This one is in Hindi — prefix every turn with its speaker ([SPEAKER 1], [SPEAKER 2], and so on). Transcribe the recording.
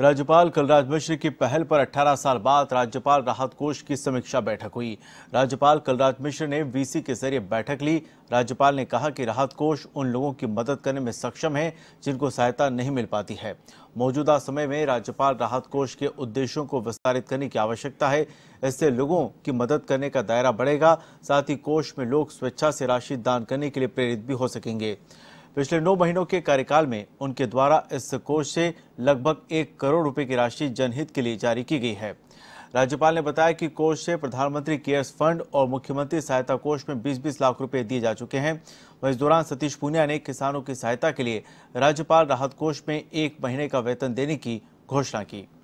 [SPEAKER 1] राज्यपाल कलराज मिश्र की पहल पर 18 साल बाद राज्यपाल राहत कोष की समीक्षा बैठक हुई राज्यपाल कलराज मिश्र ने वीसी के जरिए बैठक ली राज्यपाल ने कहा कि राहत कोष उन लोगों की मदद करने में सक्षम है जिनको सहायता नहीं मिल पाती है मौजूदा समय में राज्यपाल राहत कोष के उद्देश्यों को विस्तारित करने की आवश्यकता है इससे लोगों की मदद करने का दायरा बढ़ेगा साथ ही कोष में लोग स्वेच्छा से राशि दान करने के लिए प्रेरित भी हो सकेंगे पिछले नौ महीनों के कार्यकाल में उनके द्वारा इस कोष से लगभग एक करोड़ रुपए की राशि जनहित के लिए जारी की गई है राज्यपाल ने बताया कि कोष से प्रधानमंत्री केयर्स फंड और मुख्यमंत्री सहायता कोष में 20-20 लाख रुपए दिए जा चुके हैं वहीं इस दौरान सतीश पूनिया ने किसानों की सहायता के लिए राज्यपाल राहत कोष में एक महीने का वेतन देने की घोषणा की